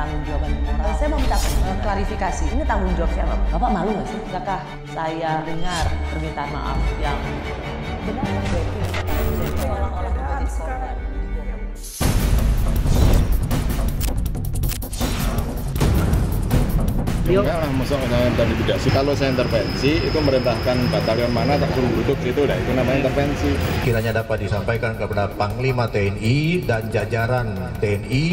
pertanggung jawaban moral. Saya mau minta uh, klarifikasi, ini tanggung jawab siapa? Bapak malu gak sih? Adakah saya dengar permintaan maaf yang benar terjadi? orang Enggak lah, masa saya intervensi. Kalau saya intervensi, itu merintahkan batalion mana tak suruh duduk itu, lah itu namanya intervensi. Kiranya dapat disampaikan kepada Panglima TNI dan jajaran TNI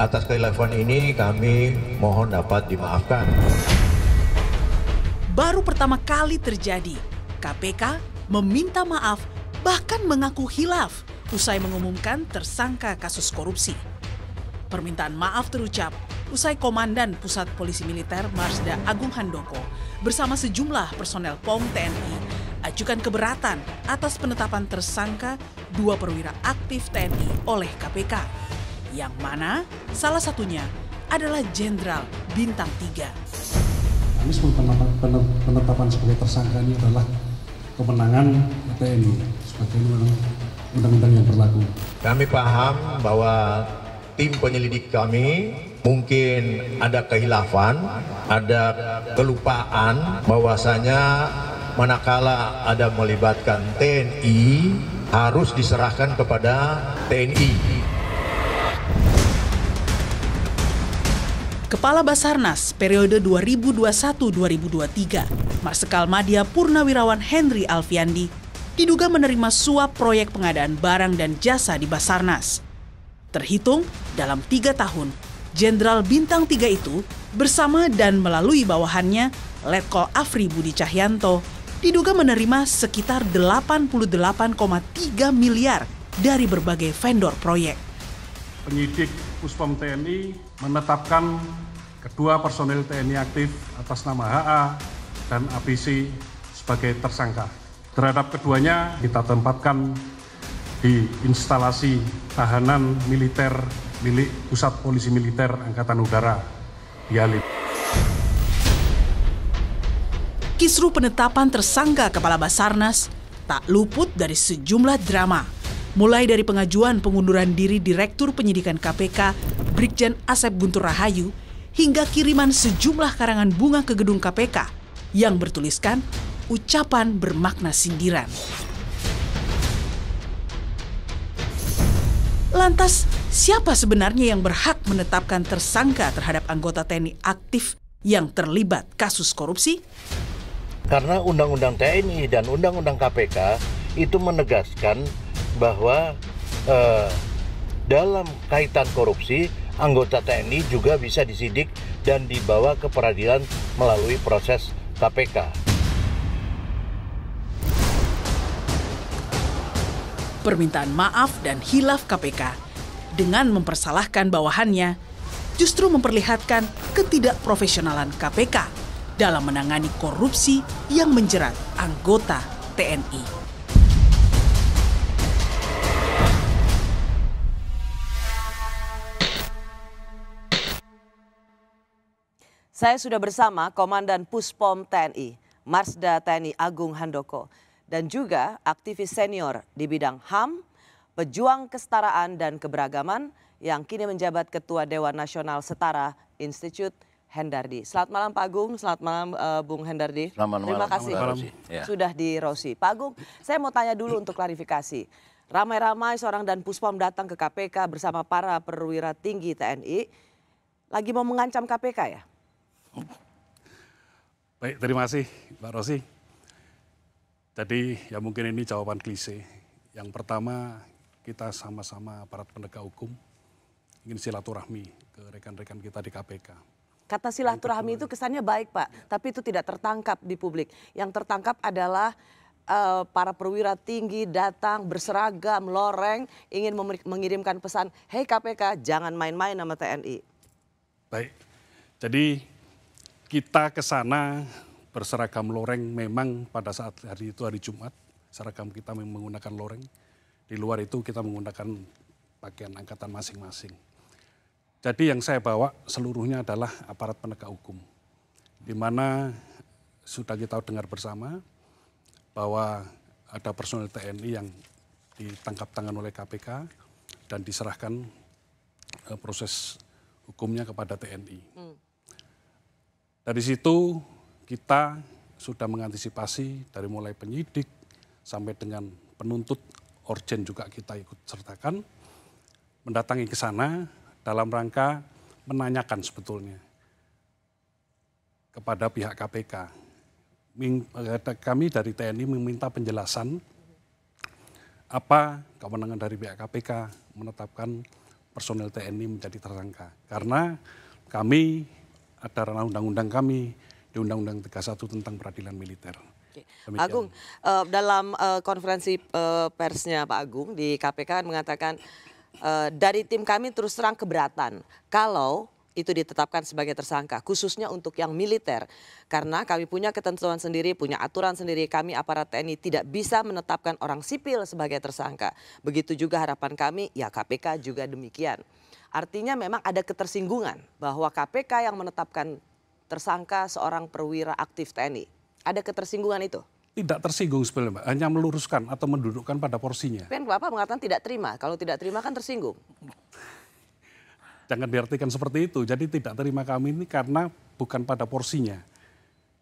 Atas kelelawan ini kami mohon dapat dimaafkan. Baru pertama kali terjadi, KPK meminta maaf bahkan mengaku hilaf usai mengumumkan tersangka kasus korupsi. Permintaan maaf terucap usai Komandan Pusat Polisi Militer Marsda Agung Handoko bersama sejumlah personel POM TNI ajukan keberatan atas penetapan tersangka dua perwira aktif TNI oleh KPK yang mana salah satunya adalah Jenderal Bintang 3. Anies penetapan sebagai tersangka ini adalah kemenangan TNI sebagai undang-undang yang berlaku. Kami paham bahwa tim penyelidik kami mungkin ada kehilafan, ada kelupaan bahwasanya manakala ada melibatkan TNI harus diserahkan kepada TNI. Kepala Basarnas periode 2021-2023, Marsekal Madya Purnawirawan Henry Alfiandi, diduga menerima suap proyek pengadaan barang dan jasa di Basarnas. Terhitung dalam tiga tahun, Jenderal Bintang tiga itu bersama dan melalui bawahannya Letkol Afri Budi Cahyanto diduga menerima sekitar 88,3 miliar dari berbagai vendor proyek. Penyidik Puspom TNI menetapkan kedua personil TNI aktif atas nama HA dan ABC sebagai tersangka. Terhadap keduanya kita tempatkan di instalasi tahanan militer milik Pusat Polisi Militer Angkatan Udara di Halim. Kisruh penetapan tersangka Kepala Basarnas tak luput dari sejumlah drama mulai dari pengajuan pengunduran diri Direktur Penyidikan KPK Brigjen Asep Guntur Rahayu hingga kiriman sejumlah karangan bunga ke gedung KPK yang bertuliskan ucapan bermakna sindiran. Lantas, siapa sebenarnya yang berhak menetapkan tersangka terhadap anggota TNI aktif yang terlibat kasus korupsi? Karena Undang-Undang TNI dan Undang-Undang KPK itu menegaskan bahwa eh, dalam kaitan korupsi anggota TNI juga bisa disidik dan dibawa ke peradilan melalui proses KPK. Permintaan maaf dan hilaf KPK dengan mempersalahkan bawahannya justru memperlihatkan ketidakprofesionalan KPK dalam menangani korupsi yang menjerat anggota TNI. Saya sudah bersama Komandan Puspom TNI, Marsda TNI Agung Handoko, dan juga aktivis senior di bidang HAM, pejuang kesetaraan dan keberagaman yang kini menjabat Ketua Dewan Nasional Setara Institute Hendardi. Selamat malam Pak Agung, selamat malam uh, Bung Hendardi. Selamat Terima kasih malam. sudah di Rosi. Pak Agung, saya mau tanya dulu untuk klarifikasi. Ramai-ramai seorang dan Puspom datang ke KPK bersama para perwira tinggi TNI lagi mau mengancam KPK ya? Baik, terima kasih Mbak Rosi. Jadi ya mungkin ini jawaban klise. Yang pertama kita sama-sama aparat penegak hukum ingin silaturahmi ke rekan-rekan kita di KPK. Kata silaturahmi itu kesannya baik Pak, ya. tapi itu tidak tertangkap di publik. Yang tertangkap adalah uh, para perwira tinggi datang berseragam, loreng, ingin mengirimkan pesan, hei KPK jangan main-main sama TNI. Baik, jadi kita ke sana berseragam loreng memang pada saat hari itu hari Jumat. Seragam kita menggunakan loreng. Di luar itu kita menggunakan pakaian angkatan masing-masing. Jadi yang saya bawa seluruhnya adalah aparat penegak hukum. Di mana sudah kita dengar bersama bahwa ada personel TNI yang ditangkap tangan oleh KPK dan diserahkan eh, proses hukumnya kepada TNI. Hmm. Dari situ kita sudah mengantisipasi dari mulai penyidik sampai dengan penuntut orjen juga kita ikut sertakan mendatangi ke sana dalam rangka menanyakan sebetulnya kepada pihak KPK. Eh, kami dari TNI meminta penjelasan apa kewenangan dari pihak KPK menetapkan personel TNI menjadi tersangka. Karena kami ada ranah undang-undang kami di Undang-Undang 31 tentang peradilan militer. Demikian. Agung, uh, dalam uh, konferensi uh, persnya Pak Agung di KPK mengatakan uh, dari tim kami terus terang keberatan kalau itu ditetapkan sebagai tersangka, khususnya untuk yang militer. Karena kami punya ketentuan sendiri, punya aturan sendiri, kami aparat TNI tidak bisa menetapkan orang sipil sebagai tersangka. Begitu juga harapan kami, ya KPK juga demikian. Artinya memang ada ketersinggungan bahwa KPK yang menetapkan tersangka seorang perwira aktif TNI. Ada ketersinggungan itu? Tidak tersinggung sebenarnya, Mbak. hanya meluruskan atau mendudukkan pada porsinya. Tapi kan Bapak mengatakan tidak terima. Kalau tidak terima kan tersinggung. Jangan diartikan seperti itu. Jadi tidak terima kami ini karena bukan pada porsinya.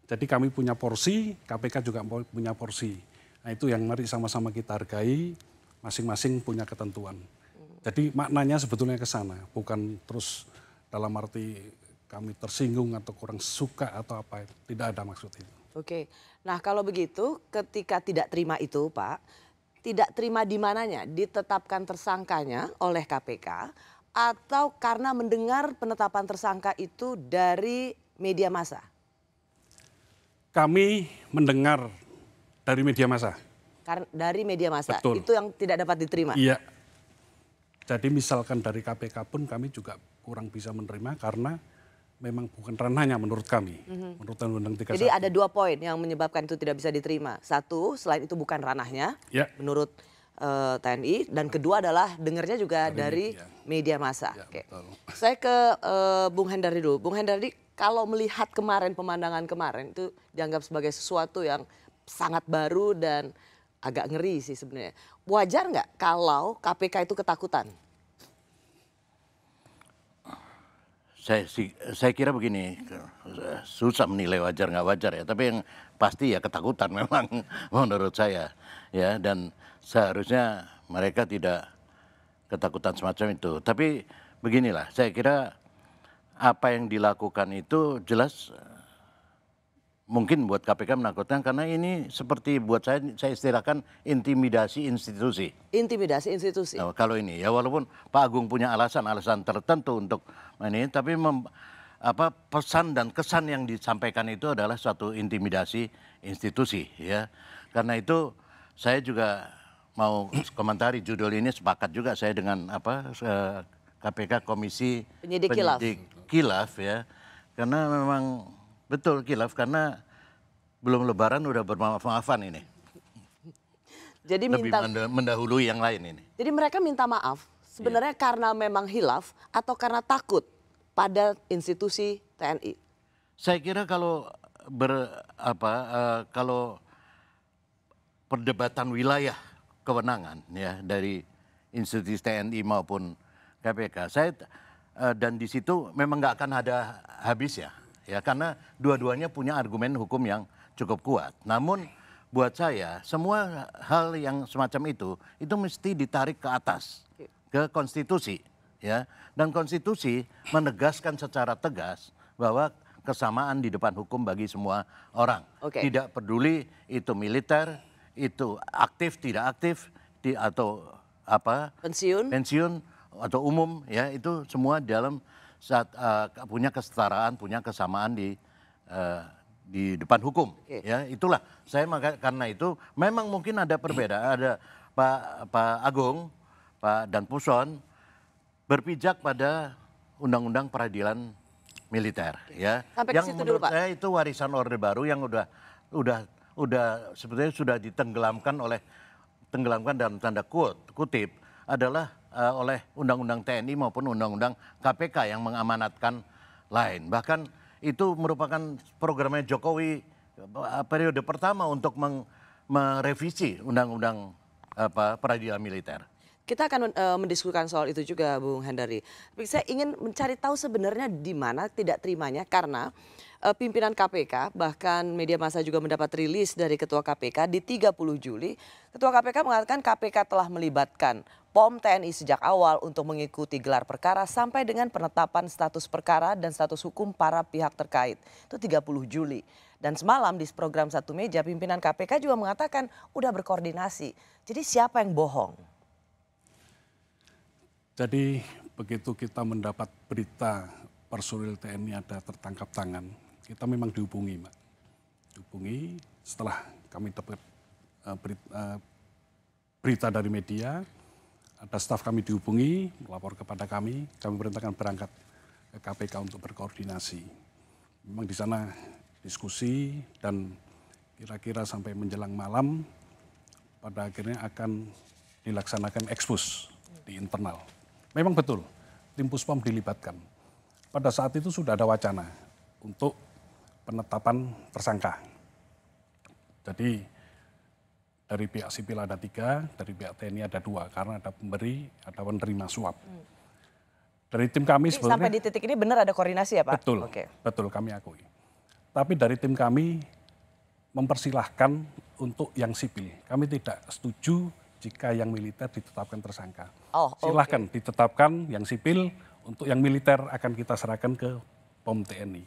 Jadi kami punya porsi, KPK juga punya porsi. Nah itu yang mari sama-sama kita hargai, masing-masing punya ketentuan. Jadi maknanya sebetulnya ke sana, bukan terus dalam arti kami tersinggung atau kurang suka atau apa, tidak ada maksud itu. Oke, nah kalau begitu ketika tidak terima itu Pak, tidak terima di mananya? Ditetapkan tersangkanya oleh KPK atau karena mendengar penetapan tersangka itu dari media massa? Kami mendengar dari media massa. dari media massa, Betul. itu yang tidak dapat diterima? Iya, jadi misalkan dari KPK pun kami juga kurang bisa menerima karena memang bukan ranahnya menurut kami, mm-hmm. menurut Undang-Undang Jadi ada dua poin yang menyebabkan itu tidak bisa diterima. Satu, selain itu bukan ranahnya, ya. menurut uh, eh, TNI, dan kedua adalah dengarnya juga dari, dari media, media massa. Ya, Oke. Saya ke uh, Bung Hendardi dulu. Bung Hendardi, kalau melihat kemarin pemandangan kemarin itu dianggap sebagai sesuatu yang sangat baru dan agak ngeri sih sebenarnya. Wajar nggak kalau KPK itu ketakutan? Saya, saya kira begini, susah menilai wajar nggak wajar ya. Tapi yang pasti ya ketakutan memang menurut saya ya. Dan seharusnya mereka tidak ketakutan semacam itu. Tapi beginilah, saya kira apa yang dilakukan itu jelas mungkin buat KPK menakutkan karena ini seperti buat saya saya istilahkan intimidasi institusi. Intimidasi institusi. Nah, kalau ini ya walaupun Pak Agung punya alasan-alasan tertentu untuk ini tapi mem, apa pesan dan kesan yang disampaikan itu adalah suatu intimidasi institusi ya. Karena itu saya juga mau komentari judul ini sepakat juga saya dengan apa KPK Komisi Penyidik, Penyidik Kilaf. Kilaf ya. Karena memang Betul kilaf karena belum lebaran udah bermaaf-maafan ini. Jadi Lebih mendahului yang lain ini. Jadi mereka minta maaf sebenarnya iya. karena memang hilaf atau karena takut pada institusi TNI. Saya kira kalau ber apa uh, kalau perdebatan wilayah kewenangan ya dari institusi TNI maupun KPK. Saya uh, dan di situ memang nggak akan ada habis ya ya karena dua-duanya punya argumen hukum yang cukup kuat. Namun buat saya semua hal yang semacam itu itu mesti ditarik ke atas ke konstitusi ya dan konstitusi menegaskan secara tegas bahwa kesamaan di depan hukum bagi semua orang. Okay. Tidak peduli itu militer, itu aktif tidak aktif di, atau apa pensiun pensiun atau umum ya itu semua dalam saat, uh, punya kesetaraan, punya kesamaan di uh, di depan hukum. Okay. Ya, itulah saya maka karena itu memang mungkin ada perbedaan ada Pak Pak Agung, Pak Dan Puson berpijak pada undang-undang peradilan militer ya. Sampai yang menurut dulu, saya itu warisan Orde Baru yang udah udah udah sebetulnya sudah ditenggelamkan oleh tenggelamkan dalam tanda kutip adalah uh, oleh Undang-Undang TNI maupun Undang-Undang KPK yang mengamanatkan lain. Bahkan itu merupakan programnya Jokowi eh, periode pertama untuk merevisi Undang-Undang apa peradilan militer. Kita akan uh, mendiskusikan soal itu juga, Bung Hendari. Tapi saya ingin mencari tahu sebenarnya di mana tidak terimanya karena uh, pimpinan KPK bahkan media massa juga mendapat rilis dari Ketua KPK di 30 Juli. Ketua KPK mengatakan KPK telah melibatkan POM TNI sejak awal untuk mengikuti gelar perkara sampai dengan penetapan status perkara dan status hukum para pihak terkait. Itu 30 Juli. Dan semalam di program Satu Meja pimpinan KPK juga mengatakan udah berkoordinasi. Jadi siapa yang bohong? Jadi begitu kita mendapat berita personil TNI ada tertangkap tangan, kita memang dihubungi, Mbak. Dihubungi setelah kami dapat eh, berita, eh, berita dari media, ada staf kami dihubungi, melapor kepada kami, kami perintahkan berangkat ke KPK untuk berkoordinasi. Memang di sana diskusi dan kira-kira sampai menjelang malam pada akhirnya akan dilaksanakan ekspos di internal. Memang betul, tim puspom dilibatkan. Pada saat itu sudah ada wacana untuk penetapan tersangka. Jadi dari pihak sipil ada tiga, dari pihak TNI ada dua, karena ada pemberi, ada penerima suap. Hmm. Dari tim kami Jadi sebenarnya... Sampai di titik ini benar ada koordinasi ya Pak? Betul, okay. betul kami akui. Tapi dari tim kami mempersilahkan untuk yang sipil. Kami tidak setuju jika yang militer ditetapkan tersangka. Oh, Silahkan ditetapkan yang sipil, untuk yang militer akan kita serahkan ke POM TNI.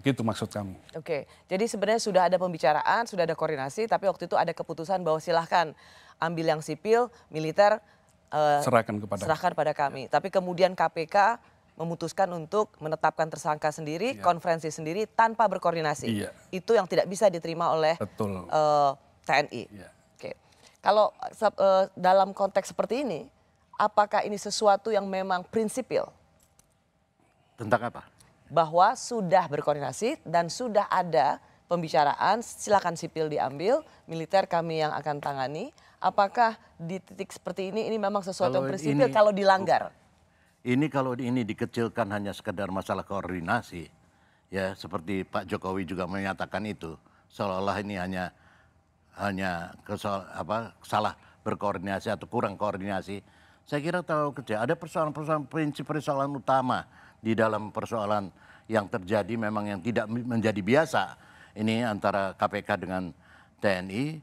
Begitu maksud kamu? Oke, jadi sebenarnya sudah ada pembicaraan, sudah ada koordinasi, tapi waktu itu ada keputusan bahwa silahkan ambil yang sipil, militer, uh, serahkan kepada serahkan pada kami. Ya. Tapi kemudian KPK memutuskan untuk menetapkan tersangka sendiri, ya. konferensi sendiri tanpa berkoordinasi. Ya. Itu yang tidak bisa diterima oleh Betul. Uh, eh, TNI. Ya. Kalau uh, dalam konteks seperti ini, apakah ini sesuatu yang memang prinsipil? Tentang apa? Bahwa sudah berkoordinasi dan sudah ada pembicaraan, silakan sipil diambil, militer kami yang akan tangani. Apakah di titik seperti ini ini memang sesuatu kalau yang prinsipil ini, kalau dilanggar? Ini kalau ini dikecilkan hanya sekedar masalah koordinasi, ya seperti Pak Jokowi juga menyatakan itu seolah-olah ini hanya hanya kesal, apa, salah berkoordinasi atau kurang koordinasi. Saya kira terlalu kecil. Ada persoalan-persoalan prinsip persoalan utama di dalam persoalan yang terjadi memang yang tidak menjadi biasa ini antara KPK dengan TNI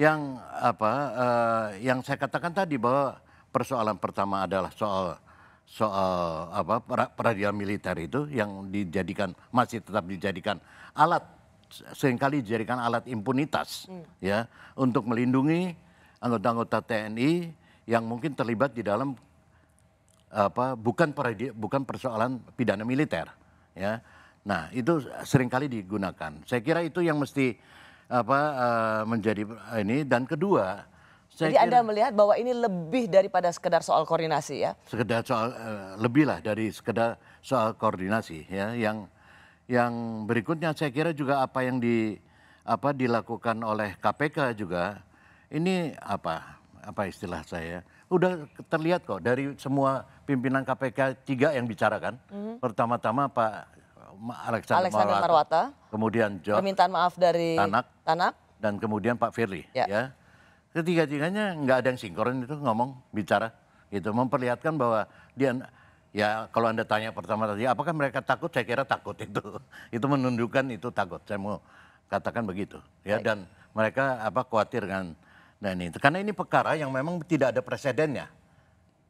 yang apa eh, yang saya katakan tadi bahwa persoalan pertama adalah soal soal apa peradilan militer itu yang dijadikan masih tetap dijadikan alat seringkali dijadikan alat impunitas hmm. ya untuk melindungi anggota-anggota TNI yang mungkin terlibat di dalam apa bukan bukan persoalan pidana militer ya. Nah, itu seringkali digunakan. Saya kira itu yang mesti apa eh, menjadi eh, ini dan kedua saya Jadi kira, Anda melihat bahwa ini lebih daripada sekedar soal koordinasi ya? Sekedar soal eh, lebih lah dari sekedar soal koordinasi ya yang yang berikutnya saya kira juga apa yang di apa dilakukan oleh KPK juga ini apa apa istilah saya udah terlihat kok dari semua pimpinan KPK tiga yang bicara kan mm-hmm. pertama-tama Pak Alexander, Alexander Marwata, Marwata kemudian John, permintaan maaf dari Tanak, Tanak dan kemudian Pak Firly ya, ya. ketiga-tiganya nggak ada yang sinkron itu ngomong bicara gitu memperlihatkan bahwa dia Ya kalau Anda tanya pertama tadi, apakah mereka takut? Saya kira takut itu. Itu menunjukkan itu takut. Saya mau katakan begitu. Ya Baik. dan mereka apa khawatir dengan ini? Nah, ini. Karena ini perkara yang memang tidak ada presidennya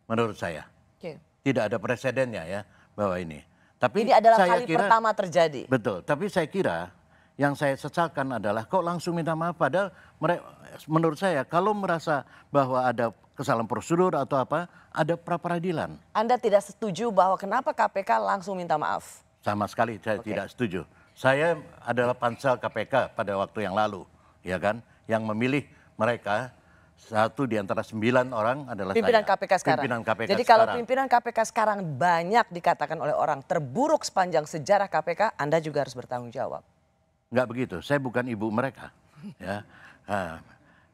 menurut saya. Okay. Tidak ada presidennya ya bahwa ini. Tapi ini adalah saya kali kira, pertama terjadi. Betul, tapi saya kira yang saya sesalkan adalah kok langsung minta maaf padahal mereka, menurut saya kalau merasa bahwa ada kesalahan prosedur atau apa, ada pra peradilan. Anda tidak setuju bahwa kenapa KPK langsung minta maaf? Sama sekali saya okay. tidak setuju. Saya adalah pansel KPK pada waktu yang lalu, ya kan, yang memilih mereka satu di antara sembilan orang adalah pimpinan saya. KPK sekarang. Pimpinan KPK Jadi sekarang. kalau pimpinan KPK sekarang banyak dikatakan oleh orang terburuk sepanjang sejarah KPK, Anda juga harus bertanggung jawab. Enggak begitu. Saya bukan ibu mereka. Ya. Uh,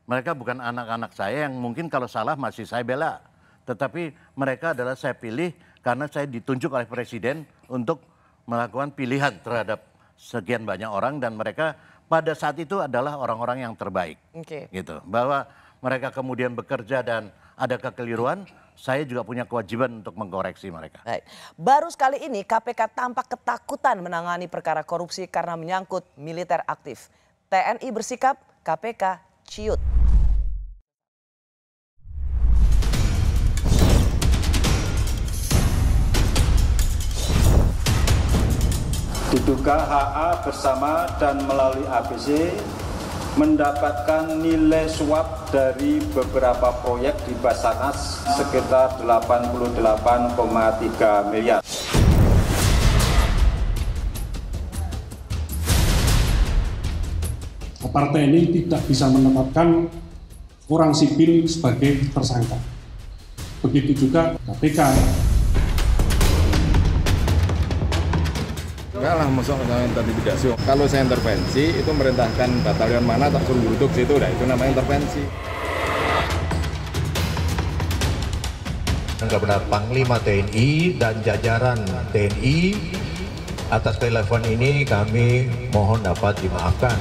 mereka bukan anak-anak saya yang mungkin kalau salah masih saya bela. Tetapi mereka adalah saya pilih karena saya ditunjuk oleh presiden untuk melakukan pilihan terhadap sekian banyak orang dan mereka pada saat itu adalah orang-orang yang terbaik. Okay. Gitu. Bahwa mereka kemudian bekerja dan ada kekeliruan, saya juga punya kewajiban untuk mengkoreksi mereka. Baik. Baru sekali ini KPK tampak ketakutan menangani perkara korupsi karena menyangkut militer aktif. TNI bersikap, KPK ciut. Diduga HA bersama dan melalui ABC mendapatkan nilai suap dari beberapa proyek di Basarnas sekitar 88,3 miliar. Partai ini tidak bisa menempatkan orang sipil sebagai tersangka. Begitu juga KPK kalah masuk saya intervensi kalau saya intervensi itu merintahkan batalion mana tak suruh duduk situ dah itu namanya intervensi benar Panglima TNI dan jajaran TNI atas telepon ini kami mohon dapat dimaafkan.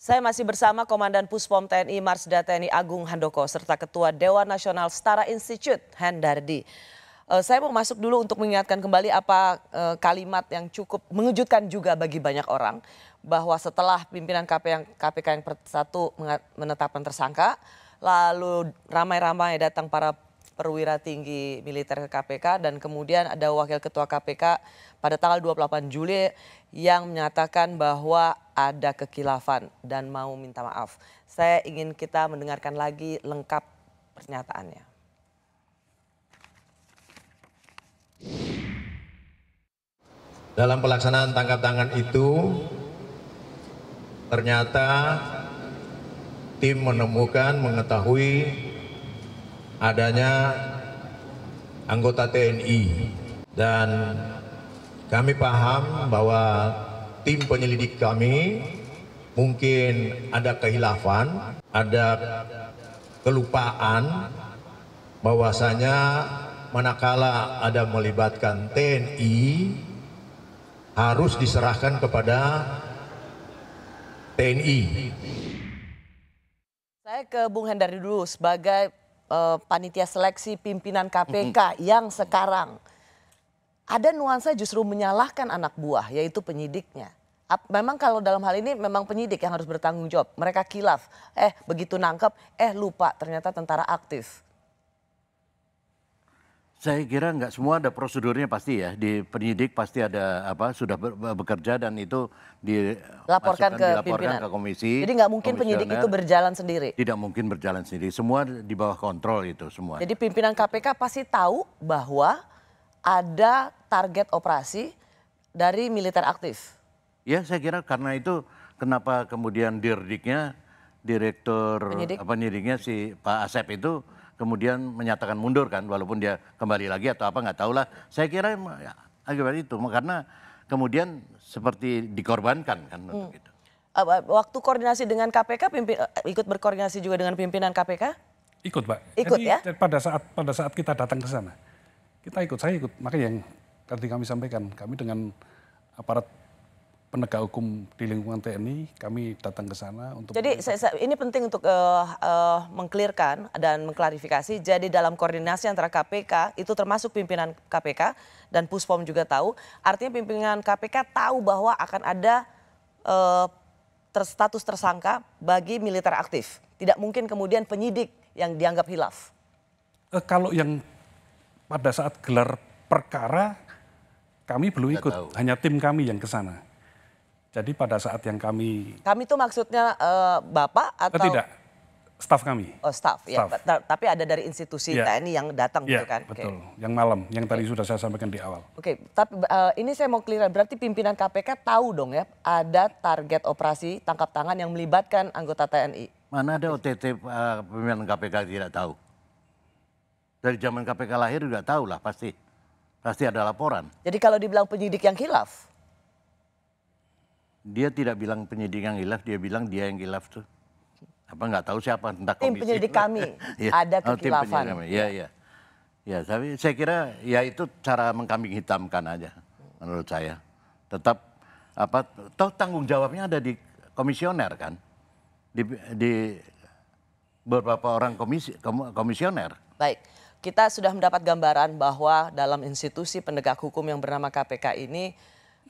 Saya masih bersama Komandan Puspom TNI Marsda TNI Agung Handoko serta Ketua Dewan Nasional Setara Institute Hendardi. Uh, saya mau masuk dulu untuk mengingatkan kembali apa uh, kalimat yang cukup mengejutkan juga bagi banyak orang bahwa setelah pimpinan KP yang, KPK yang satu menetapkan tersangka, lalu ramai-ramai datang para perwira tinggi militer ke KPK dan kemudian ada wakil ketua KPK pada tanggal 28 Juli yang menyatakan bahwa ada kekilafan dan mau minta maaf. Saya ingin kita mendengarkan lagi lengkap pernyataannya. Dalam pelaksanaan tangkap tangan itu, ternyata tim menemukan, mengetahui adanya anggota TNI dan kami paham bahwa tim penyelidik kami mungkin ada kehilafan, ada kelupaan bahwasanya manakala ada melibatkan TNI harus diserahkan kepada TNI. Saya ke Bung Hendar dulu sebagai uh, panitia seleksi pimpinan KPK mm -hmm. yang sekarang ada nuansa justru menyalahkan anak buah yaitu penyidiknya. Memang kalau dalam hal ini memang penyidik yang harus bertanggung jawab. Mereka kilaf, eh begitu nangkep, eh lupa ternyata tentara aktif. Saya kira nggak semua ada prosedurnya pasti ya di penyidik pasti ada apa sudah bekerja dan itu dilaporkan ke dilaporkan pimpinan. ke komisi. Jadi nggak mungkin penyidik itu berjalan sendiri. Tidak mungkin berjalan sendiri. Semua di bawah kontrol itu semua. Jadi pimpinan KPK pasti tahu bahwa ada target operasi dari militer aktif. Ya, saya kira karena itu kenapa kemudian dirdiknya direktur Penyidik. penyidiknya si Pak Asep itu kemudian menyatakan mundur kan walaupun dia kembali lagi atau apa nggak tahulah saya kira ya, akibat itu karena kemudian seperti dikorbankan kan hmm. untuk itu eh, waktu koordinasi dengan KPK pimpin, eh, ikut berkoordinasi juga dengan pimpinan KPK ikut pak ikut Jadi, ya pada saat pada saat kita datang ke sana kita ikut, saya ikut. Makanya yang tadi kami sampaikan, kami dengan aparat penegak hukum di lingkungan TNI, kami datang ke sana untuk... Jadi saya, ini penting untuk uh, eh, uh, eh, mengklirkan dan mengklarifikasi, jadi dalam koordinasi antara KPK, itu termasuk pimpinan KPK, dan Puspom juga tahu, artinya pimpinan KPK tahu bahwa akan ada uh, status tersangka bagi militer aktif. Tidak mungkin kemudian penyidik yang dianggap hilaf. uh, kalau yang pada saat gelar perkara kami belum ikut, hanya tim kami yang ke sana. Jadi pada saat yang kami Kami itu maksudnya uh, Bapak eh, atau Tidak. Staf kami. Oh, staff Ya, staff. tapi ada dari institusi ya. TNI yang datang gitu ya, gitu kan. betul. Okay. Yang malam yang tadi sudah saya sampaikan di awal. Oke, okay. tapi uh, ini saya mau clear berarti pimpinan KPK tahu dong ya ada target operasi tangkap tangan yang melibatkan anggota TNI. Mana ada OTT uh, pimpinan KPK tidak tahu? dari zaman KPK lahir juga tahu lah pasti. Pasti ada laporan. Jadi kalau dibilang penyidik yang hilaf? Dia tidak bilang penyidik yang hilaf, dia bilang dia yang hilaf tuh. Apa nggak tahu siapa tentang komisi. Iya. Oh, tim penyidik kami ya. ada kekilafan. Oh, tim ya, ya. Ya, tapi saya kira ya itu cara mengkambing hitamkan aja menurut saya. Tetap apa toh tanggung jawabnya ada di komisioner kan. Di, di beberapa orang komisi, komisioner. Baik kita sudah mendapat gambaran bahwa dalam institusi penegak hukum yang bernama KPK ini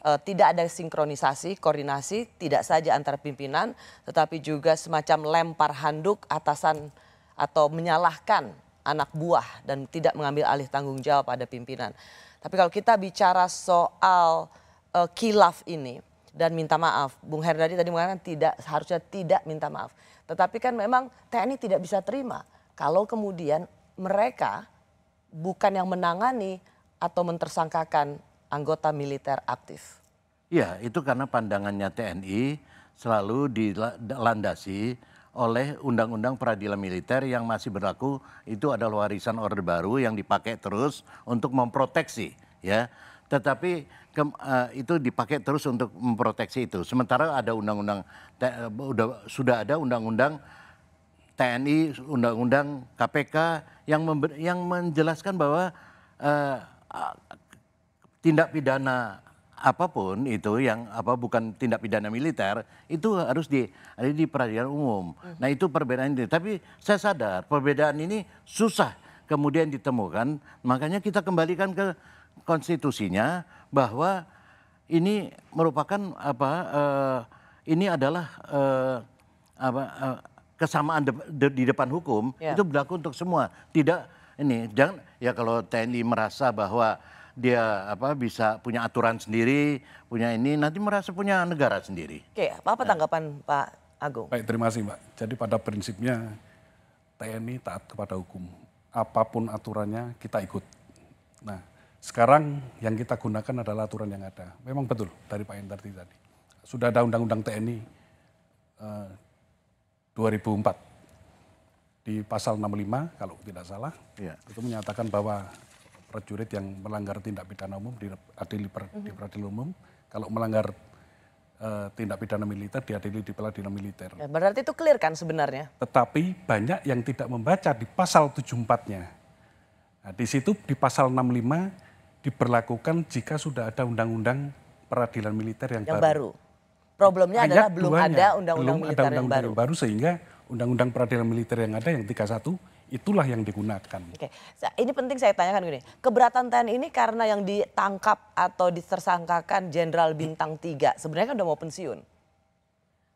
eh, tidak ada sinkronisasi, koordinasi, tidak saja antar pimpinan, tetapi juga semacam lempar handuk atasan atau menyalahkan anak buah dan tidak mengambil alih tanggung jawab pada pimpinan. Tapi kalau kita bicara soal eh, kilaf ini dan minta maaf, Bung Herdadi tadi mengatakan tidak harusnya tidak minta maaf. Tetapi kan memang TNI tidak bisa terima kalau kemudian mereka bukan yang menangani atau mentersangkakan anggota militer aktif. Iya, itu karena pandangannya TNI selalu dilandasi oleh undang-undang peradilan militer yang masih berlaku itu adalah warisan Orde Baru yang dipakai terus untuk memproteksi ya. Tetapi ke, uh, eh, itu dipakai terus untuk memproteksi itu. Sementara ada undang-undang eh, sudah ada undang-undang TNI, undang-undang KPK yang yang menjelaskan bahwa uh, tindak pidana apapun itu yang apa bukan tindak pidana militer itu harus di ada di peradilan umum. Mhm. Nah, itu perbedaan ini. Tapi saya sadar perbedaan ini susah kemudian ditemukan. Makanya kita kembalikan ke konstitusinya bahwa ini merupakan apa uh, ini adalah uh, apa uh, kesamaan de, de, di depan hukum yeah. itu berlaku untuk semua. Tidak ini jangan ya kalau TNI merasa bahwa dia apa bisa punya aturan sendiri, punya ini nanti merasa punya negara sendiri. Oke, apa, -apa tanggapan ya. Pak Agung? Baik, terima kasih, Pak. Jadi pada prinsipnya TNI taat kepada hukum. Apapun aturannya kita ikut. Nah, sekarang yang kita gunakan adalah aturan yang ada. Memang betul dari Pak Entarti tadi. Sudah ada undang-undang TNI eh, 2004 di pasal 65 kalau tidak salah ya. itu menyatakan bahwa prajurit yang melanggar tindak pidana umum diadili per, mhm. di peradilan umum kalau melanggar uh, tindak pidana militer diadili di peradilan militer. Ya, berarti itu clear kan sebenarnya? Tetapi banyak yang tidak membaca di pasal 74-nya. Nah, di situ di pasal 65 diberlakukan jika sudah ada undang-undang peradilan militer yang, yang baru. baru. Problemnya adalah belum duanya, ada undang-undang militer undang -undang yang, baru. baru sehingga undang-undang peradilan militer yang ada yang 31 itulah yang digunakan. Oke, ini penting saya tanyakan gini, keberatan TNI ini karena yang ditangkap atau ditersangkakan Jenderal Bintang 3 sebenarnya kan udah mau pensiun.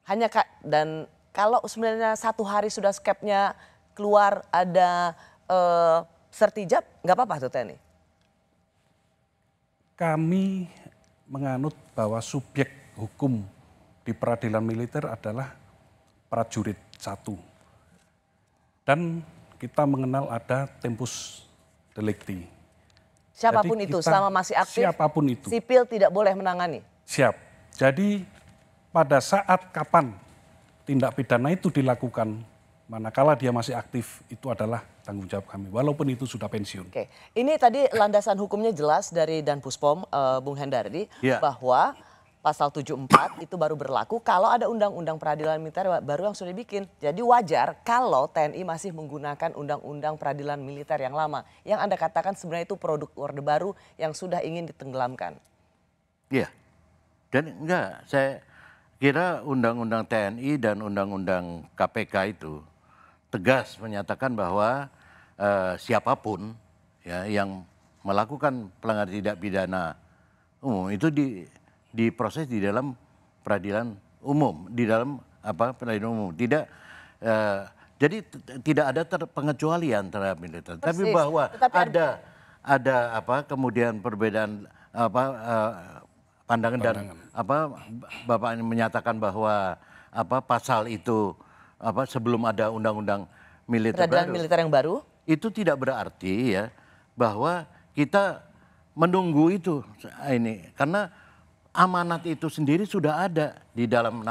Hanya kak dan kalau sebenarnya satu hari sudah skepnya keluar ada uh, sertijab, nggak apa-apa tuh TNI? Kami menganut bahwa subjek hukum di peradilan militer adalah prajurit satu. Dan kita mengenal ada tempus delikti. Siapapun Jadi itu selama masih aktif, siapapun itu. sipil tidak boleh menangani? Siap. Jadi pada saat kapan tindak pidana itu dilakukan, manakala dia masih aktif, itu adalah tanggung jawab kami, walaupun itu sudah pensiun. Oke, ini tadi landasan hukumnya jelas dari Dan Puspom, uh, eh, Bung Hendardi, ya. bahwa pasal 74 itu baru berlaku kalau ada undang-undang peradilan militer baru yang sudah dibikin. Jadi wajar kalau TNI masih menggunakan undang-undang peradilan militer yang lama. Yang Anda katakan sebenarnya itu produk Orde Baru yang sudah ingin ditenggelamkan. Iya. Dan enggak, saya kira undang-undang TNI dan undang-undang KPK itu tegas menyatakan bahwa eh, siapapun ya yang melakukan pelanggaran tidak pidana umum itu di diproses di dalam peradilan umum, di dalam apa peradilan umum. Tidak uh, jadi tidak ada ter pengecualian terhadap militer. Persis. Tapi bahwa Tetapi ada ada apa kemudian perbedaan apa uh, eh, pandangan, pandangan dan apa Bapak ini menyatakan bahwa apa pasal itu apa sebelum ada undang-undang militer peradilan baru. militer yang baru? Itu tidak berarti ya bahwa kita menunggu itu ini karena amanat itu sendiri sudah ada di dalam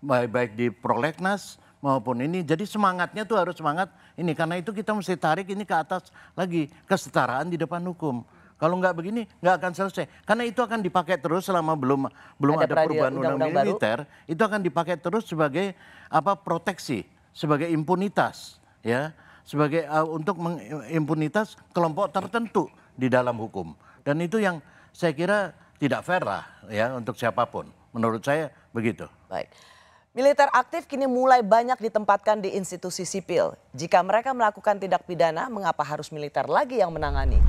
baik, baik di prolegnas maupun ini. Jadi semangatnya tuh harus semangat ini karena itu kita mesti tarik ini ke atas lagi kesetaraan di depan hukum. Kalau nggak begini nggak akan selesai. Karena itu akan dipakai terus selama belum belum ada, ada perubahan undang-undang militer, baru. itu akan dipakai terus sebagai apa proteksi, sebagai impunitas, ya, sebagai uh, untuk mengimpunitas kelompok tertentu di dalam hukum. Dan itu yang saya kira tidak fair lah ya untuk siapapun. Menurut saya begitu. Baik. Militer aktif kini mulai banyak ditempatkan di institusi sipil. Jika mereka melakukan tindak pidana, mengapa harus militer lagi yang menangani?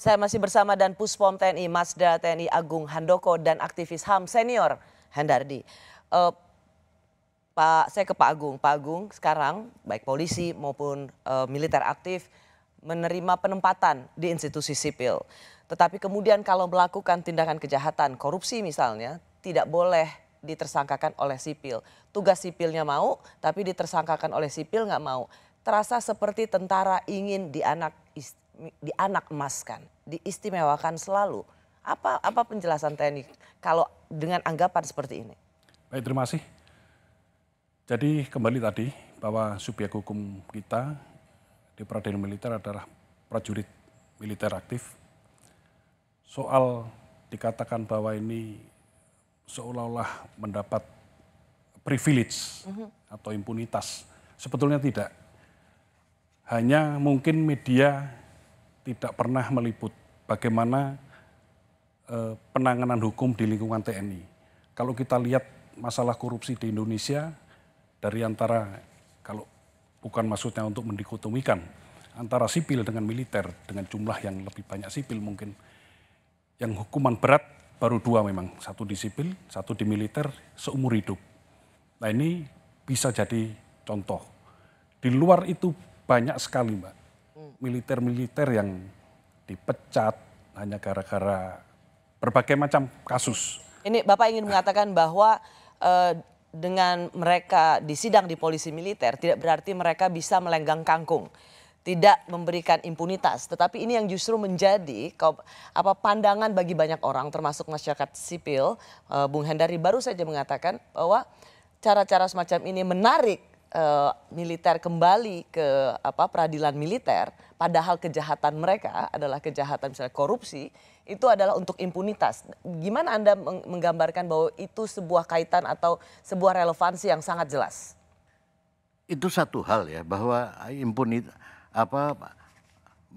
Saya masih bersama dan Puspom TNI Masda TNI Agung Handoko dan aktivis HAM senior Hendardi. Uh, Pak, saya ke Pak Agung. Pak Agung sekarang baik polisi maupun uh, militer aktif menerima penempatan di institusi sipil. Tetapi kemudian kalau melakukan tindakan kejahatan, korupsi misalnya, tidak boleh ditersangkakan oleh sipil. Tugas sipilnya mau, tapi ditersangkakan oleh sipil nggak mau. Terasa seperti tentara ingin dianak dianak emaskan, diistimewakan selalu. Apa apa penjelasan TNI kalau dengan anggapan seperti ini? Baik, terima kasih. Jadi kembali tadi bahwa subjek hukum kita di peradilan militer adalah prajurit militer aktif. Soal dikatakan bahwa ini seolah-olah mendapat privilege atau impunitas, sebetulnya tidak. Hanya mungkin media tidak pernah meliput bagaimana eh, penanganan hukum di lingkungan TNI. Kalau kita lihat masalah korupsi di Indonesia dari antara bukan maksudnya untuk mendikotomikan antara sipil dengan militer dengan jumlah yang lebih banyak sipil mungkin yang hukuman berat baru dua memang satu di sipil satu di militer seumur hidup nah ini bisa jadi contoh di luar itu banyak sekali mbak militer-militer yang dipecat hanya gara-gara berbagai macam kasus ini bapak ingin mengatakan bahwa eh, dengan mereka disidang di polisi militer tidak berarti mereka bisa melenggang kangkung, tidak memberikan impunitas, tetapi ini yang justru menjadi apa pandangan bagi banyak orang termasuk masyarakat sipil. Eh, Bung Hendari baru saja mengatakan bahwa cara-cara semacam ini menarik eh, militer kembali ke apa peradilan militer padahal kejahatan mereka adalah kejahatan misalnya korupsi itu adalah untuk impunitas. Gimana Anda menggambarkan bahwa itu sebuah kaitan atau sebuah relevansi yang sangat jelas? Itu satu hal ya bahwa impunitas apa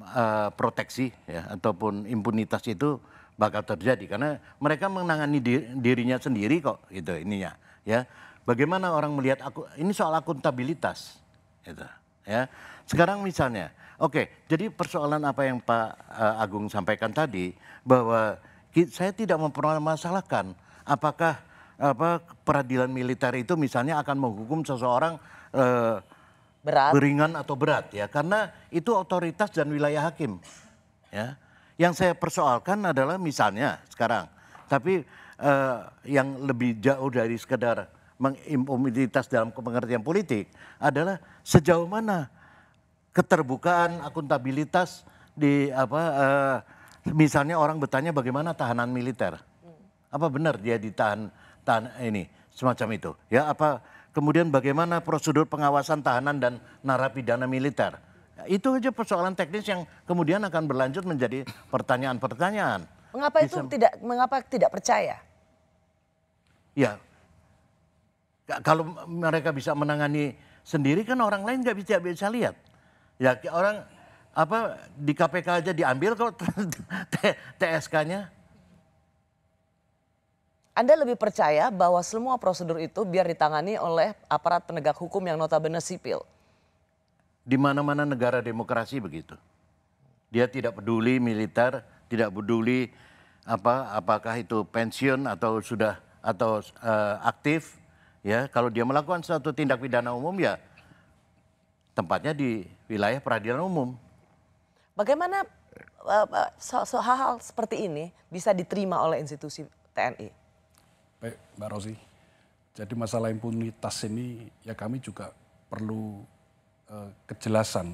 uh, proteksi ya ataupun impunitas itu bakal terjadi karena mereka menangani dirinya sendiri kok gitu ininya ya. Bagaimana orang melihat aku ini soal akuntabilitas gitu. Ya. Sekarang misalnya, oke, okay, jadi persoalan apa yang Pak uh, Agung sampaikan tadi bahwa saya tidak mempermasalahkan apakah apa peradilan militer itu misalnya akan menghukum seseorang uh, berat. beringan atau berat ya karena itu otoritas dan wilayah hakim ya yang saya persoalkan adalah misalnya sekarang tapi uh, yang lebih jauh dari sekedar mengimpunitas dalam pengertian politik adalah sejauh mana keterbukaan akuntabilitas di apa uh, misalnya orang bertanya bagaimana tahanan militer apa benar dia ditahan tahan ini semacam itu ya apa kemudian bagaimana prosedur pengawasan tahanan dan narapidana militer itu aja persoalan teknis yang kemudian akan berlanjut menjadi pertanyaan-pertanyaan mengapa Bisa, itu tidak mengapa tidak percaya ya kalau mereka bisa menangani sendiri kan orang lain nggak bisa bisa lihat. Ya orang apa di KPK aja diambil kok TSK-nya. Anda lebih percaya bahwa semua prosedur itu biar ditangani oleh aparat penegak hukum yang notabene sipil? Di mana-mana negara demokrasi begitu. Dia tidak peduli militer, tidak peduli apa apakah itu pensiun atau sudah atau uh, aktif Ya, kalau dia melakukan suatu tindak pidana umum ya tempatnya di wilayah peradilan umum. Bagaimana eh, eh, hal-hal seperti ini bisa diterima oleh institusi TNI? Baik, Mbak Rosi. Jadi masalah impunitas ini ya kami juga perlu uh, kejelasan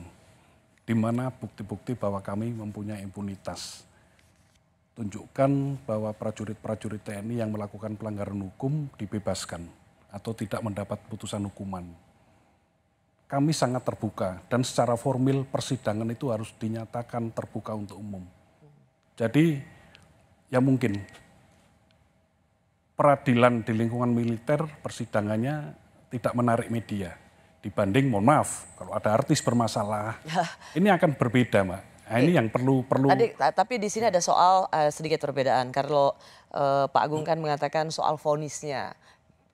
di mana bukti-bukti bahwa kami mempunyai impunitas. Tunjukkan bahwa prajurit-prajurit TNI yang melakukan pelanggaran hukum dibebaskan atau tidak mendapat putusan hukuman. Kami sangat terbuka dan secara formil persidangan itu harus dinyatakan terbuka untuk umum. Jadi ya mungkin peradilan di lingkungan militer persidangannya tidak menarik media dibanding mohon maaf kalau ada artis bermasalah ini akan berbeda mbak Nah, ini iya. yang perlu perlu. Tadi, tapi di sini ada soal uh, sedikit perbedaan. karena uh, Pak Agung hmm. kan mengatakan soal fonisnya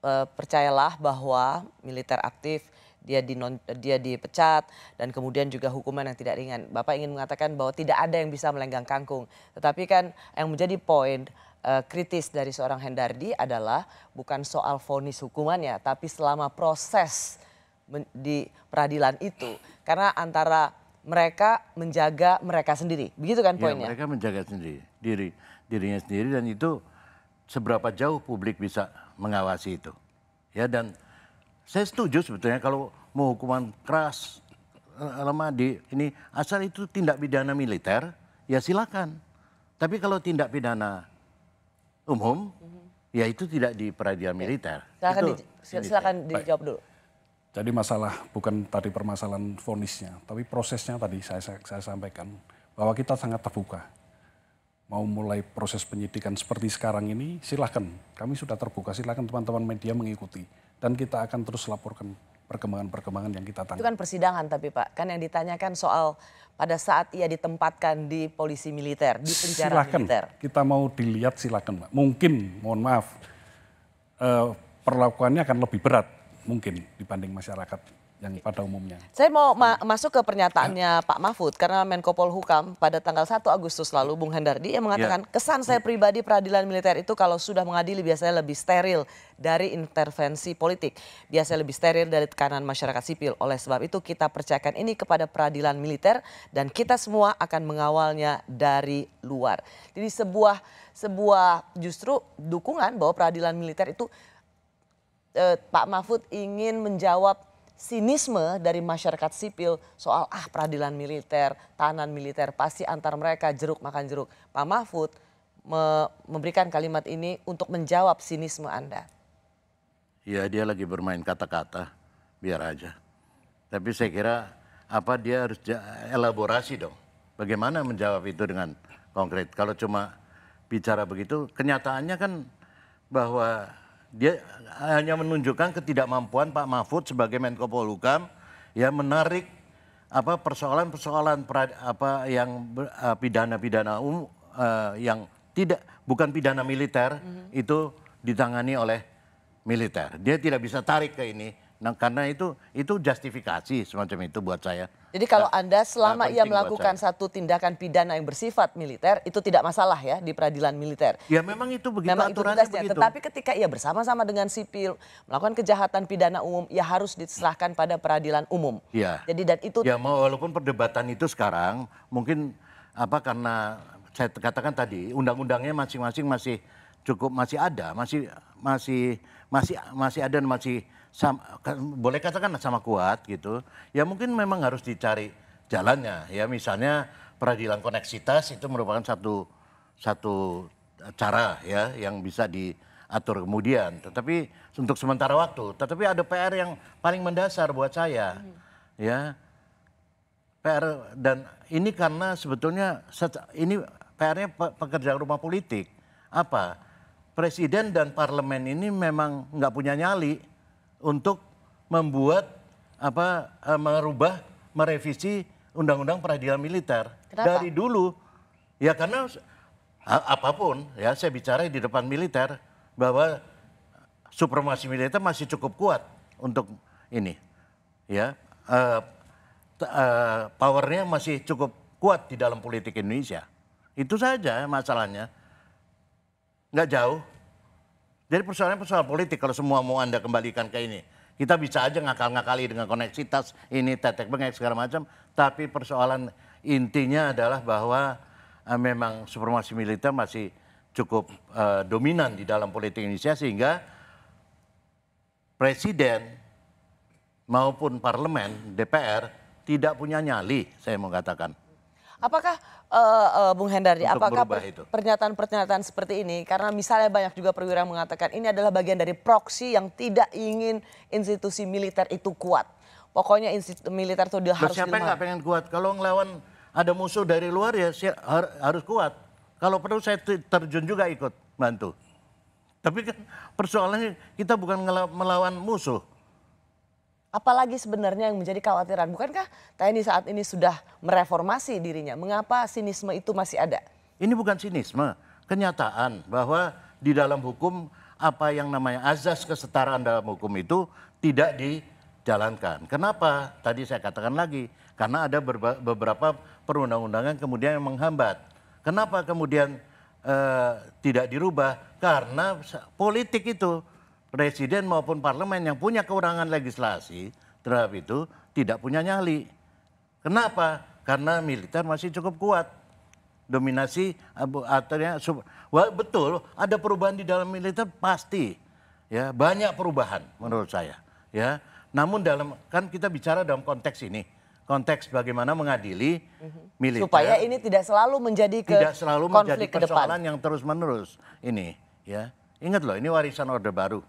uh, percayalah bahwa militer aktif dia di dia dipecat dan kemudian juga hukuman yang tidak ringan. Bapak ingin mengatakan bahwa tidak ada yang bisa melenggang kangkung. Tetapi kan yang menjadi poin uh, kritis dari seorang Hendardi adalah bukan soal vonis hukumannya, tapi selama proses di peradilan itu. Karena antara mereka menjaga mereka sendiri. Begitu kan ya, poinnya? Ya, mereka menjaga sendiri, diri dirinya sendiri dan itu seberapa jauh publik bisa mengawasi itu. Ya dan saya setuju sebetulnya kalau mau hukuman keras eh, lama di ini asal itu tindak pidana militer ya silakan. Tapi kalau tindak pidana umum ya itu tidak di peradilan militer. Silakan, itu, di, silakan dijawab dulu. Jadi masalah bukan tadi permasalahan fonisnya, tapi prosesnya tadi saya, saya, saya sampaikan bahwa kita sangat terbuka mau mulai proses penyidikan seperti sekarang ini, silahkan. Kami sudah terbuka, silahkan teman-teman media mengikuti. Dan kita akan terus laporkan perkembangan-perkembangan yang kita tangkap. Itu kan persidangan tapi Pak, kan yang ditanyakan soal pada saat ia ditempatkan di polisi militer, di penjara silahkan. militer. Kita mau dilihat silahkan, Pak. Mungkin, mohon maaf, eh, perlakuannya akan lebih berat mungkin dibanding masyarakat yang pada umumnya. Saya mau ma masuk ke pernyataannya ya. Pak Mahfud karena Menko Polhukam pada tanggal 1 Agustus lalu Bung Hendardi yang mengatakan ya. kesan saya pribadi peradilan militer itu kalau sudah mengadili biasanya lebih steril dari intervensi politik. Biasanya lebih steril dari tekanan masyarakat sipil. Oleh sebab itu kita percayakan ini kepada peradilan militer dan kita semua akan mengawalnya dari luar. Jadi sebuah sebuah justru dukungan bahwa peradilan militer itu eh, Pak Mahfud ingin menjawab sinisme dari masyarakat sipil soal ah peradilan militer, tahanan militer pasti antar mereka jeruk makan jeruk. Pak Mahfud me memberikan kalimat ini untuk menjawab sinisme Anda. Ya dia lagi bermain kata-kata, biar aja. Tapi saya kira apa dia harus elaborasi dong. Bagaimana menjawab itu dengan konkret. Kalau cuma bicara begitu, kenyataannya kan bahwa dia eh, hanya menunjukkan ketidakmampuan Pak Mahfud sebagai Menko Polhukam ya menarik apa persoalan-persoalan apa yang eh, pidana-pidana umum uh, eh, yang tidak bukan pidana militer mm -hmm. itu ditangani oleh militer. Dia tidak bisa tarik ke ini Nah, karena itu itu justifikasi semacam itu buat saya. Jadi kalau Anda selama ia melakukan satu tindakan pidana yang bersifat militer, itu tidak masalah ya di peradilan militer. Ya memang itu begitu memang aturannya itu tugasnya. begitu. Tetapi ketika ia bersama-sama dengan sipil melakukan kejahatan pidana umum, ia harus diserahkan pada peradilan umum. Ya. Jadi dan itu Ya mau walaupun perdebatan itu sekarang mungkin apa karena saya katakan tadi undang-undangnya masing-masing masih cukup masih ada, masih masih masih masih ada dan masih sama, kan, boleh katakan sama kuat gitu, ya mungkin memang harus dicari jalannya. Ya misalnya peradilan koneksitas itu merupakan satu satu e, cara ya yang bisa diatur kemudian. Tetapi untuk sementara waktu, tetapi ada PR yang paling mendasar buat saya, hmm. ya PR dan ini karena sebetulnya ini PR-nya pekerjaan rumah politik apa Presiden dan parlemen ini memang nggak punya nyali untuk membuat apa eh, merubah merevisi undang-undang peradilan militer. Kenapa? Dari dulu ya karena apapun ya saya bicara di depan militer bahwa supremasi militer masih cukup kuat untuk ini ya uh, uh, powernya masih cukup kuat di dalam politik Indonesia. Itu saja masalahnya. Nggak jauh jadi persoalannya persoalan politik kalau semua mau Anda kembalikan ke ini. Kita bisa aja ngakal-ngakali dengan koneksitas ini, tetek bengek segala macam. Tapi persoalan intinya adalah bahwa uh, memang supremasi militer masih cukup uh, dominan di dalam politik Indonesia sehingga presiden maupun parlemen DPR tidak punya nyali saya mau katakan. Apakah uh, uh, Bung Hendardi, Untuk apakah pernyataan-pernyataan seperti ini karena misalnya banyak juga perwira mengatakan ini adalah bagian dari proksi yang tidak ingin institusi militer itu kuat. Pokoknya institusi militer itu dia harus siapa yang nggak pengen kuat? Kalau ngelawan ada musuh dari luar ya harus kuat. Kalau perlu saya terjun juga ikut bantu. Tapi kan persoalannya kita bukan melawan musuh Apalagi sebenarnya yang menjadi khawatiran, bukankah TNI saat ini sudah mereformasi dirinya? Mengapa sinisme itu masih ada? Ini bukan sinisme, kenyataan bahwa di dalam hukum apa yang namanya azas kesetaraan dalam hukum itu tidak dijalankan. Kenapa? Tadi saya katakan lagi, karena ada beberapa perundang-undangan kemudian yang menghambat. Kenapa kemudian eh, tidak dirubah? Karena politik itu presiden maupun parlemen yang punya kewenangan legislasi terhadap itu tidak punya nyali. Kenapa? Karena militer masih cukup kuat. Dominasi well, betul ada perubahan di dalam militer pasti. Ya, banyak perubahan menurut saya, ya. Namun dalam kan kita bicara dalam konteks ini konteks bagaimana mengadili mhm. militer supaya ini tidak selalu menjadi ke tidak selalu konflik menjadi persoalan yang terus menerus ini ya ingat loh ini warisan orde baru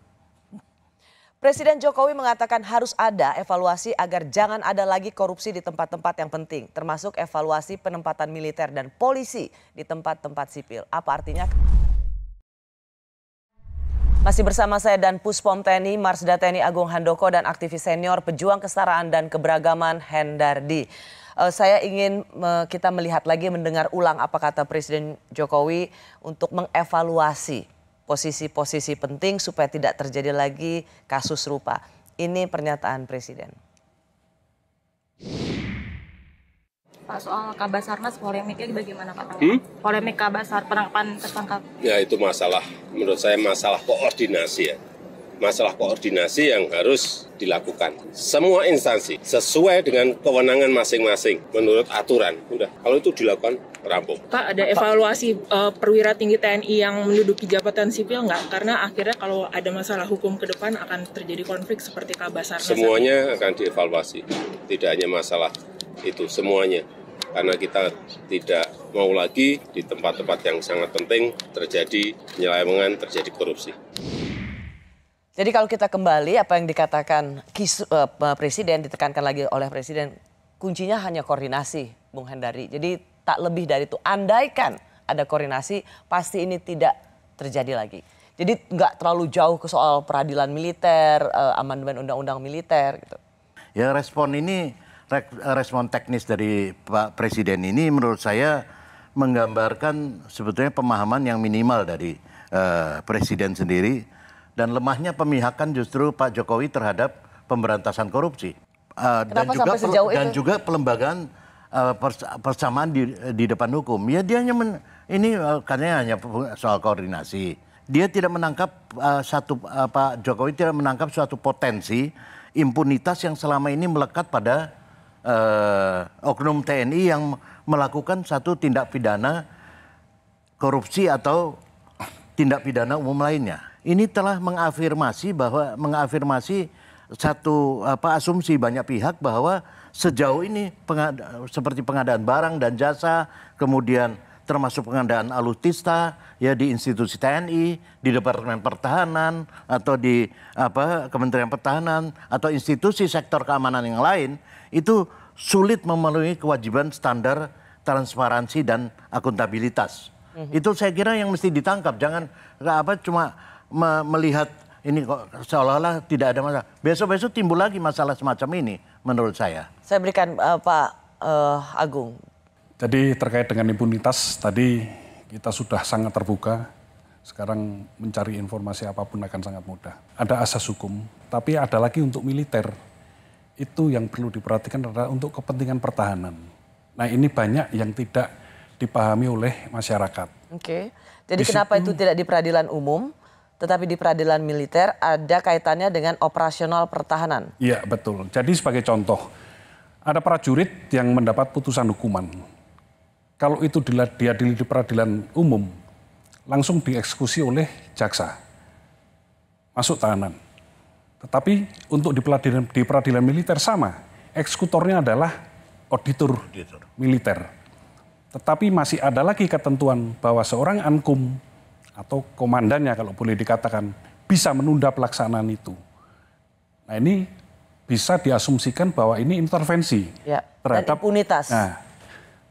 Presiden Jokowi mengatakan harus ada evaluasi agar jangan ada lagi korupsi di tempat-tempat yang penting, termasuk evaluasi penempatan militer dan polisi di tempat-tempat sipil. Apa artinya? Masih bersama saya dan Puspom TNI, Marsda TNI Agung Handoko dan aktivis senior pejuang kesetaraan dan keberagaman Hendardi. Eh, saya ingin eh, kita melihat lagi mendengar ulang apa kata Presiden Jokowi untuk mengevaluasi posisi-posisi penting supaya tidak terjadi lagi kasus serupa. Ini pernyataan Presiden. Pak soal Kabasarnas polemiknya bagaimana Pak? Hmm? Polemik Kabasar penangkapan tersangka. Ya itu masalah menurut saya masalah koordinasi ya. Masalah koordinasi yang harus dilakukan. Semua instansi sesuai dengan kewenangan masing-masing menurut aturan. Udah, kalau itu dilakukan rampung. Pak, ada evaluasi uh, perwira tinggi TNI yang menduduki jabatan sipil nggak? Karena akhirnya kalau ada masalah hukum ke depan akan terjadi konflik seperti kabasar. Semuanya akan dievaluasi. Tidak hanya masalah itu, semuanya karena kita tidak mau lagi di tempat-tempat yang sangat penting terjadi penyelewengan, terjadi korupsi. Jadi kalau kita kembali apa yang dikatakan kisu, uh, eh, presiden ditekankan lagi oleh presiden kuncinya hanya koordinasi Bung Hendari. Jadi tak lebih dari itu. Andaikan ada koordinasi pasti ini tidak terjadi lagi. Jadi nggak terlalu jauh ke soal peradilan militer, uh, amandemen undang-undang militer gitu. Ya respon ini eh, respon teknis dari Pak Presiden ini menurut saya menggambarkan sebetulnya pemahaman yang minimal dari uh, Presiden sendiri dan lemahnya pemihakan justru Pak Jokowi terhadap pemberantasan korupsi uh, dan juga dan itu? juga pelembagaan uh, persamaan di, di depan hukum. Ya dia hanya men, ini uh, karena hanya soal koordinasi. Dia tidak menangkap uh, satu uh, Pak Jokowi tidak menangkap suatu potensi impunitas yang selama ini melekat pada uh, oknum TNI yang melakukan satu tindak pidana korupsi atau tindak pidana umum lainnya ini telah mengafirmasi bahwa mengafirmasi satu apa asumsi banyak pihak bahwa sejauh ini pengada, seperti pengadaan barang dan jasa kemudian termasuk pengadaan alutista ya di institusi TNI, di Departemen Pertahanan atau di apa Kementerian Pertahanan atau institusi sektor keamanan yang lain itu sulit memenuhi kewajiban standar transparansi dan akuntabilitas. Mm -hmm. Itu saya kira yang mesti ditangkap, jangan apa cuma me melihat ini kok seolah-olah tidak ada masalah. Besok-besok timbul lagi masalah semacam ini menurut saya. Saya berikan uh, Pak uh, Agung. Jadi terkait dengan impunitas tadi kita sudah sangat terbuka. Sekarang mencari informasi apapun akan sangat mudah. Ada asas hukum, tapi ada lagi untuk militer. Itu yang perlu diperhatikan adalah untuk kepentingan pertahanan. Nah ini banyak yang tidak dipahami oleh masyarakat. Oke, jadi Di kenapa situ, itu tidak di peradilan umum? tetapi di peradilan militer ada kaitannya dengan operasional pertahanan. Iya, betul. Jadi sebagai contoh, ada prajurit yang mendapat putusan hukuman. Kalau itu diadili di peradilan umum, langsung dieksekusi oleh jaksa. Masuk tahanan. Tetapi untuk di peradilan, di peradilan militer sama, eksekutornya adalah auditor, auditor militer. Tetapi masih ada lagi ketentuan bahwa seorang ankum atau komandannya kalau boleh dikatakan bisa menunda pelaksanaan itu. Nah ini bisa diasumsikan bahwa ini intervensi ya, terhadap unitas. Nah,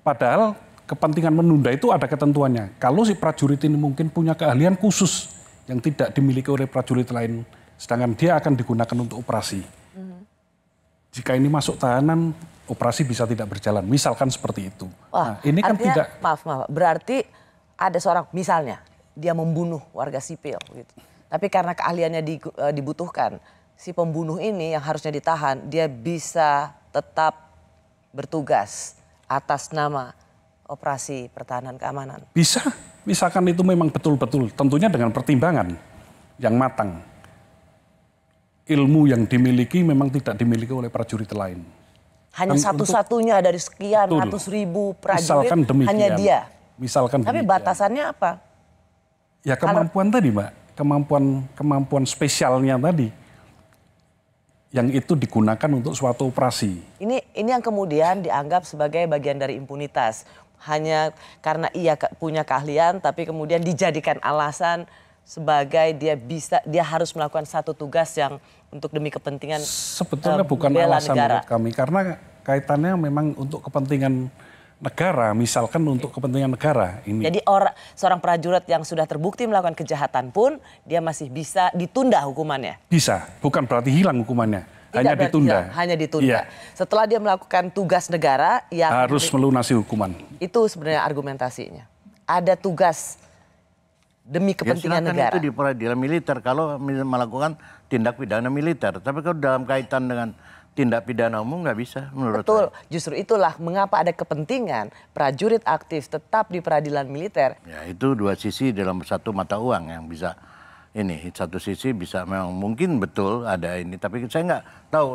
padahal kepentingan menunda itu ada ketentuannya. Kalau si prajurit ini mungkin punya keahlian khusus yang tidak dimiliki oleh prajurit lain, sedangkan dia akan digunakan untuk operasi. Mhm. Jika ini masuk tahanan, operasi bisa tidak berjalan. Misalkan seperti itu. Wah, nah, ini kan tidak. Maaf, maaf. Berarti ada seorang misalnya dia membunuh warga sipil gitu. Tapi karena keahliannya di, uh, dibutuhkan, si pembunuh ini yang harusnya ditahan, dia bisa tetap bertugas atas nama operasi pertahanan keamanan. Bisa, misalkan itu memang betul-betul, tentunya dengan pertimbangan yang matang. Ilmu yang dimiliki memang tidak dimiliki oleh prajurit lain. Hanya satu-satunya dari sekian ratus ribu prajurit, hanya dia. Misalkan Tapi demikian. batasannya apa? Ya kemampuan Halo. tadi mbak, kemampuan kemampuan spesialnya tadi yang itu digunakan untuk suatu operasi. Ini ini yang kemudian dianggap sebagai bagian dari impunitas. Hanya karena ia punya keahlian tapi kemudian dijadikan alasan sebagai dia bisa dia harus melakukan satu tugas yang untuk demi kepentingan sebetulnya uh, bukan alasan negara. menurut kami karena kaitannya memang untuk kepentingan negara, misalkan untuk kepentingan negara. Ini. Jadi orang seorang prajurit yang sudah terbukti melakukan kejahatan pun dia masih bisa ditunda hukumannya. Bisa, bukan berarti hilang hukumannya. Tidak hanya ditunda. Hilang, hanya ditunda. Iya. Setelah dia melakukan tugas negara yang harus melunasi hukuman. Itu sebenarnya argumentasinya. Ada tugas demi ya, kepentingan ya, negara. itu di peradilan militer kalau melakukan tindak pidana militer. Tapi kalau dalam kaitan dengan tindak pidana umum nggak bisa menurut Betul, saya. justru itulah mengapa ada kepentingan prajurit aktif tetap di peradilan militer. Ya itu dua sisi dalam satu mata uang yang bisa ini satu sisi bisa memang mungkin betul ada ini tapi saya nggak tahu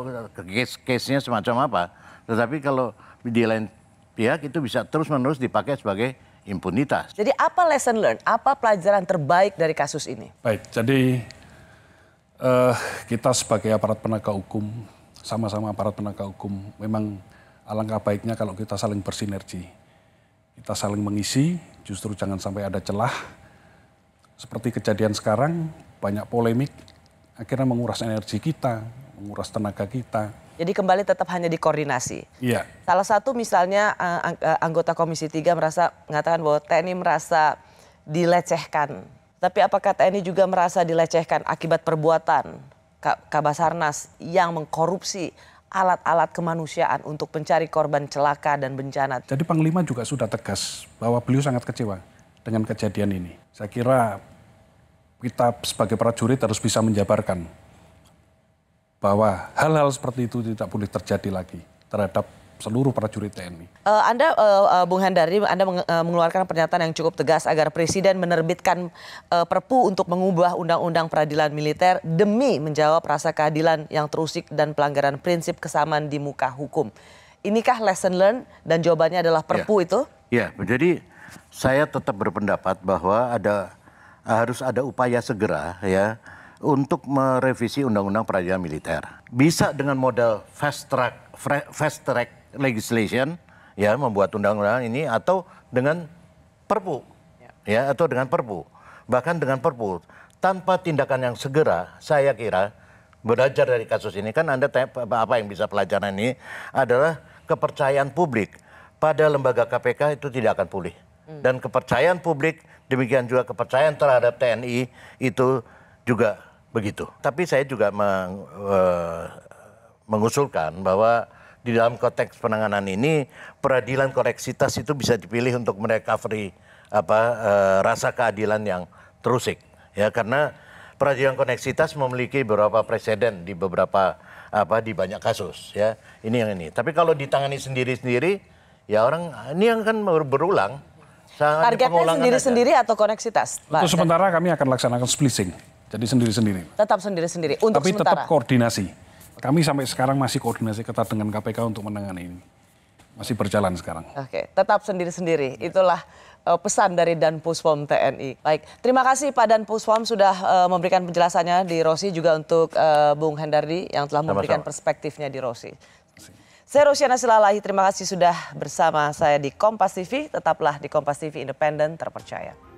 case-case-nya semacam apa tetapi kalau di lain pihak itu bisa terus menerus dipakai sebagai impunitas. Jadi apa lesson learned, apa pelajaran terbaik dari kasus ini? Baik, jadi uh, kita sebagai aparat penegak hukum sama-sama aparat penegak hukum. Memang alangkah baiknya kalau kita saling bersinergi. Kita saling mengisi, justru jangan sampai ada celah. Seperti kejadian sekarang, banyak polemik, akhirnya menguras energi kita, menguras tenaga kita. Jadi kembali tetap hanya di koordinasi. Iya. Salah satu misalnya eh, eh, anggota Komisi 3 merasa mengatakan bahwa TNI merasa dilecehkan. Tapi apakah TNI juga merasa dilecehkan akibat perbuatan? Kabasarnas yang mengkorupsi alat-alat kemanusiaan untuk pencari korban celaka dan bencana. Jadi Panglima juga sudah tegas bahwa beliau sangat kecewa dengan kejadian ini. Saya kira kita sebagai prajurit harus bisa menjabarkan bahwa hal-hal seperti itu tidak boleh terjadi lagi terhadap seluruh prajurit TNI. Uh, eh, anda, uh, Bung Hendari, Anda meng, uh, mengeluarkan pernyataan yang cukup tegas agar Presiden menerbitkan uh, Perpu untuk mengubah Undang-Undang Peradilan Militer demi menjawab rasa keadilan yang terusik dan pelanggaran prinsip kesamaan di muka hukum. Inikah lesson learned dan jawabannya adalah ya. Perpu ya. itu? Ya, jadi saya tetap berpendapat bahwa ada harus ada upaya segera ya untuk merevisi undang-undang peradilan militer. Bisa dengan modal fast track fast track legislation ya membuat undang-undang ini atau dengan perpu ya. ya atau dengan perpu bahkan dengan perpu tanpa tindakan yang segera saya kira belajar dari kasus ini kan anda tanya, apa yang bisa pelajaran ini adalah kepercayaan publik pada lembaga KPK itu tidak akan pulih hmm. dan kepercayaan publik demikian juga kepercayaan terhadap TNI itu juga begitu tapi saya juga meng, uh, mengusulkan bahwa di dalam konteks penanganan ini peradilan koneksitas itu bisa dipilih untuk merecovery apa e, rasa keadilan yang terusik ya karena peradilan koneksitas memiliki beberapa presiden di beberapa apa di banyak kasus ya ini yang ini tapi kalau ditangani sendiri-sendiri ya orang ini yang kan berulang targetnya sendiri-sendiri atau koneksitas Pak? untuk sementara kami akan laksanakan splicing jadi sendiri-sendiri tetap sendiri-sendiri untuk tapi sementara. tetap koordinasi kami sampai sekarang masih koordinasi ketat dengan KPK untuk menangani ini. Masih berjalan sekarang. Oke, tetap sendiri-sendiri. Itulah uh, pesan dari Puspom TNI. Baik, terima kasih Pak Puspom sudah uh, memberikan penjelasannya di Rosi juga untuk uh, Bung Hendardi yang telah memberikan Sama-sama. perspektifnya di Rosi. Saya Rosiana Silalahi, terima kasih sudah bersama saya di Kompas TV. Tetaplah di Kompas TV independen terpercaya.